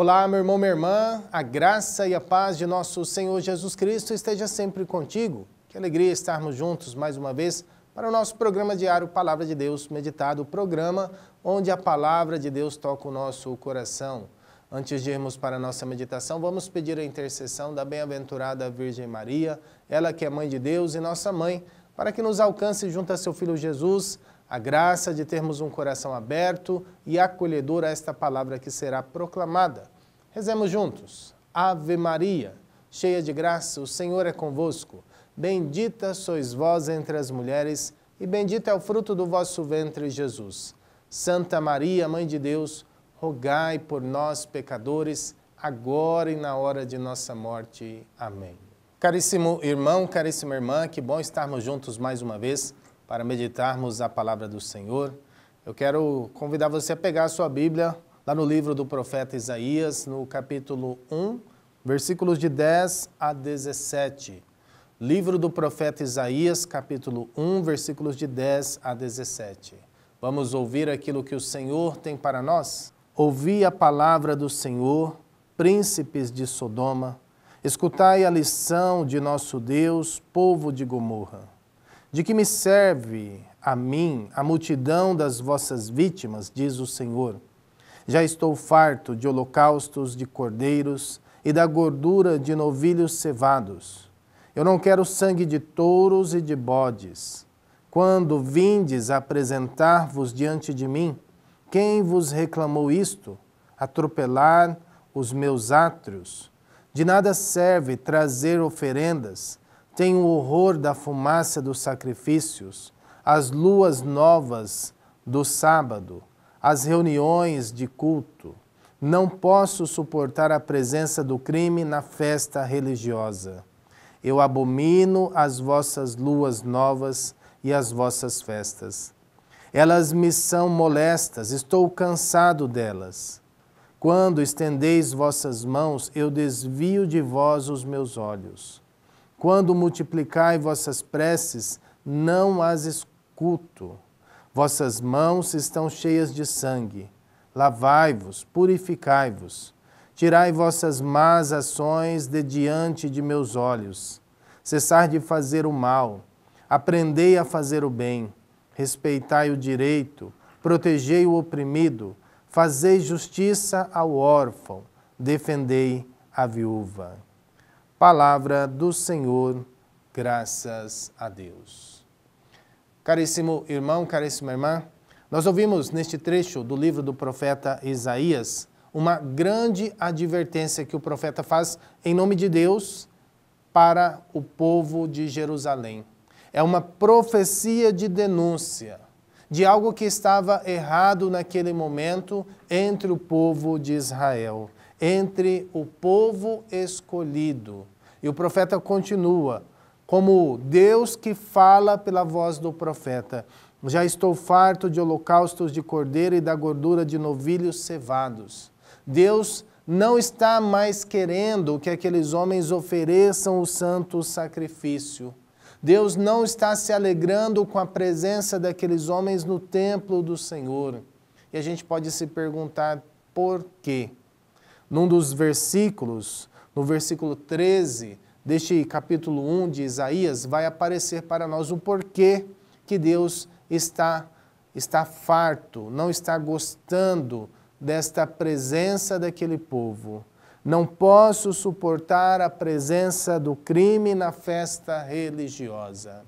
Olá, meu irmão, minha irmã, a graça e a paz de nosso Senhor Jesus Cristo esteja sempre contigo. Que alegria estarmos juntos mais uma vez para o nosso programa diário Palavra de Deus Meditado, programa onde a palavra de Deus toca o nosso coração. Antes de irmos para a nossa meditação, vamos pedir a intercessão da bem-aventurada Virgem Maria, ela que é mãe de Deus e nossa mãe, para que nos alcance junto a seu filho Jesus a graça de termos um coração aberto e acolhedor a esta palavra que será proclamada. Rezemos juntos. Ave Maria, cheia de graça, o Senhor é convosco. Bendita sois vós entre as mulheres, e bendito é o fruto do vosso ventre, Jesus. Santa Maria, Mãe de Deus, rogai por nós, pecadores, agora e na hora de nossa morte. Amém. Caríssimo irmão, caríssima irmã, que bom estarmos juntos mais uma vez para meditarmos a palavra do Senhor. Eu quero convidar você a pegar a sua Bíblia lá no livro do profeta Isaías, no capítulo 1, versículos de 10 a 17. Livro do profeta Isaías, capítulo 1, versículos de 10 a 17. Vamos ouvir aquilo que o Senhor tem para nós? Ouvi a palavra do Senhor, príncipes de Sodoma, escutai a lição de nosso Deus, povo de Gomorra. De que me serve a mim a multidão das vossas vítimas, diz o Senhor? Já estou farto de holocaustos, de cordeiros e da gordura de novilhos cevados. Eu não quero sangue de touros e de bodes. Quando vindes apresentar-vos diante de mim, quem vos reclamou isto? Atropelar os meus átrios? De nada serve trazer oferendas tem o horror da fumaça dos sacrifícios, as luas novas do sábado, as reuniões de culto. Não posso suportar a presença do crime na festa religiosa. Eu abomino as vossas luas novas e as vossas festas. Elas me são molestas, estou cansado delas. Quando estendeis vossas mãos, eu desvio de vós os meus olhos. Quando multiplicai vossas preces, não as escuto. Vossas mãos estão cheias de sangue. Lavai-vos, purificai-vos. Tirai vossas más ações de diante de meus olhos. Cessar de fazer o mal. Aprendei a fazer o bem. Respeitai o direito. Protegei o oprimido. Fazei justiça ao órfão. Defendei a viúva. Palavra do Senhor, graças a Deus. Caríssimo irmão, caríssima irmã, nós ouvimos neste trecho do livro do profeta Isaías uma grande advertência que o profeta faz em nome de Deus para o povo de Jerusalém. É uma profecia de denúncia de algo que estava errado naquele momento entre o povo de Israel entre o povo escolhido. E o profeta continua, como Deus que fala pela voz do profeta: Já estou farto de holocaustos de cordeiro e da gordura de novilhos cevados. Deus não está mais querendo que aqueles homens ofereçam o santo sacrifício. Deus não está se alegrando com a presença daqueles homens no templo do Senhor. E a gente pode se perguntar por quê? num dos versículos, no versículo 13 deste capítulo 1 de Isaías, vai aparecer para nós o porquê que Deus está, está farto, não está gostando desta presença daquele povo. Não posso suportar a presença do crime na festa religiosa.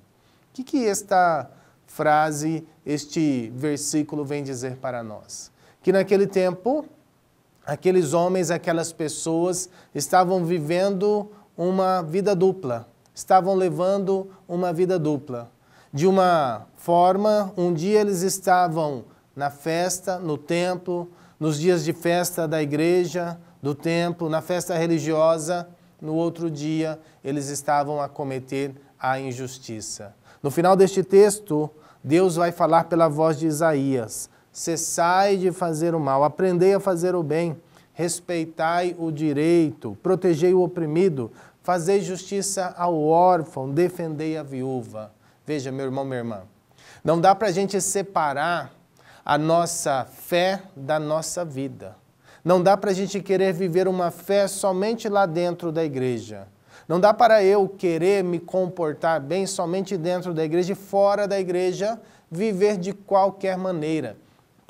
O que, que esta frase, este versículo vem dizer para nós? Que naquele tempo aqueles homens, aquelas pessoas estavam vivendo uma vida dupla, estavam levando uma vida dupla. De uma forma, um dia eles estavam na festa, no templo, nos dias de festa da igreja, do templo, na festa religiosa, no outro dia eles estavam a cometer a injustiça. No final deste texto, Deus vai falar pela voz de Isaías, Cessai de fazer o mal, aprendei a fazer o bem, respeitai o direito, protegei o oprimido, fazei justiça ao órfão, defendei a viúva. Veja, meu irmão, minha irmã, não dá para a gente separar a nossa fé da nossa vida. Não dá para a gente querer viver uma fé somente lá dentro da igreja. Não dá para eu querer me comportar bem somente dentro da igreja e fora da igreja viver de qualquer maneira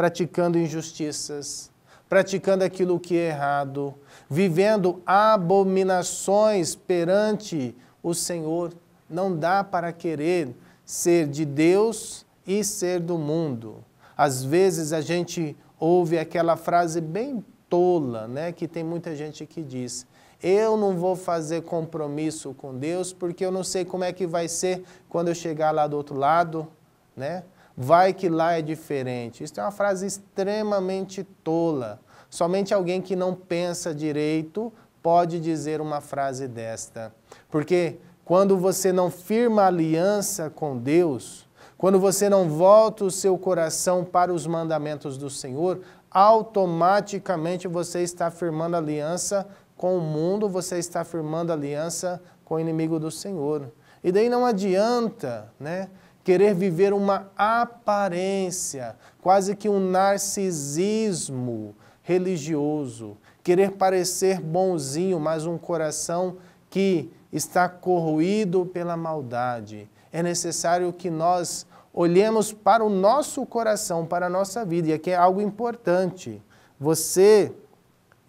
praticando injustiças, praticando aquilo que é errado, vivendo abominações perante o Senhor. Não dá para querer ser de Deus e ser do mundo. Às vezes a gente ouve aquela frase bem tola, né, que tem muita gente que diz: "Eu não vou fazer compromisso com Deus porque eu não sei como é que vai ser quando eu chegar lá do outro lado", né? Vai que lá é diferente. Isso é uma frase extremamente tola. Somente alguém que não pensa direito pode dizer uma frase desta. Porque quando você não firma aliança com Deus, quando você não volta o seu coração para os mandamentos do Senhor, automaticamente você está firmando aliança com o mundo, você está firmando aliança com o inimigo do Senhor. E daí não adianta, né? querer viver uma aparência, quase que um narcisismo religioso, querer parecer bonzinho, mas um coração que está corroído pela maldade. É necessário que nós olhemos para o nosso coração, para a nossa vida, e aqui é algo importante. Você,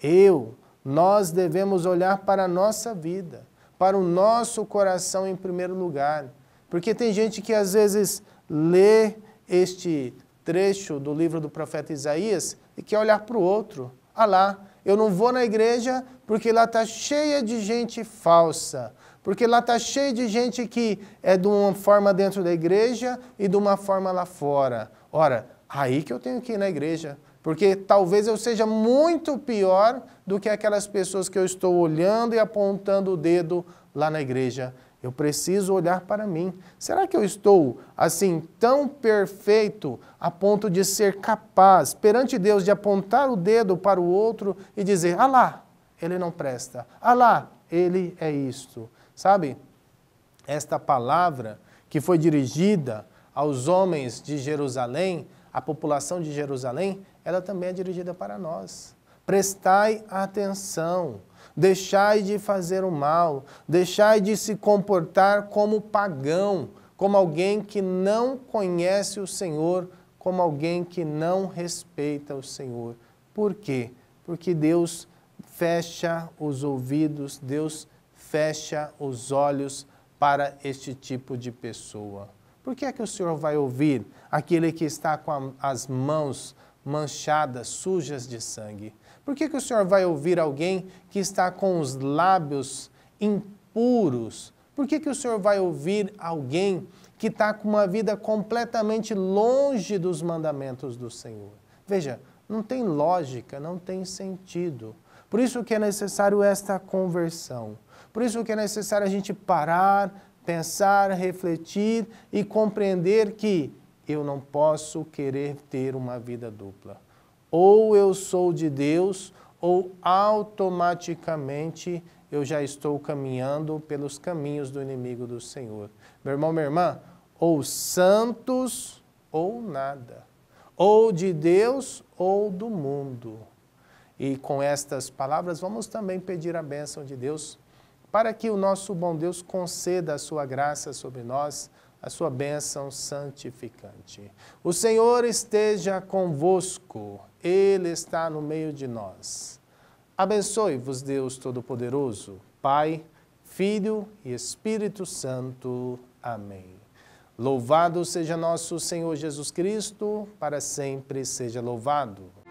eu, nós devemos olhar para a nossa vida, para o nosso coração em primeiro lugar porque tem gente que às vezes lê este trecho do livro do profeta Isaías e quer olhar para o outro. Ah lá, eu não vou na igreja porque lá está cheia de gente falsa. Porque lá está cheio de gente que é de uma forma dentro da igreja e de uma forma lá fora. Ora, aí que eu tenho que ir na igreja. Porque talvez eu seja muito pior do que aquelas pessoas que eu estou olhando e apontando o dedo lá na igreja. Eu preciso olhar para mim. Será que eu estou assim tão perfeito a ponto de ser capaz perante Deus de apontar o dedo para o outro e dizer: "Ah lá, ele não presta. Ah lá, ele é isto". Sabe? Esta palavra que foi dirigida aos homens de Jerusalém, à população de Jerusalém, ela também é dirigida para nós. Prestai atenção deixai de fazer o mal, deixai de se comportar como pagão, como alguém que não conhece o Senhor, como alguém que não respeita o Senhor. Por quê? Porque Deus fecha os ouvidos, Deus fecha os olhos para este tipo de pessoa. Por que é que o Senhor vai ouvir aquele que está com as mãos manchadas, sujas de sangue? Por que, que o senhor vai ouvir alguém que está com os lábios impuros? Por que, que o senhor vai ouvir alguém que está com uma vida completamente longe dos mandamentos do Senhor? Veja, não tem lógica, não tem sentido. Por isso que é necessário esta conversão. Por isso que é necessário a gente parar, pensar, refletir e compreender que eu não posso querer ter uma vida dupla. Ou eu sou de Deus, ou automaticamente eu já estou caminhando pelos caminhos do inimigo do Senhor. Meu irmão, minha irmã, ou santos ou nada. Ou de Deus ou do mundo. E com estas palavras, vamos também pedir a bênção de Deus para que o nosso bom Deus conceda a sua graça sobre nós, a sua bênção santificante. O Senhor esteja convosco. Ele está no meio de nós. Abençoe-vos, Deus Todo-Poderoso, Pai, Filho e Espírito Santo. Amém. Louvado seja nosso Senhor Jesus Cristo, para sempre seja louvado.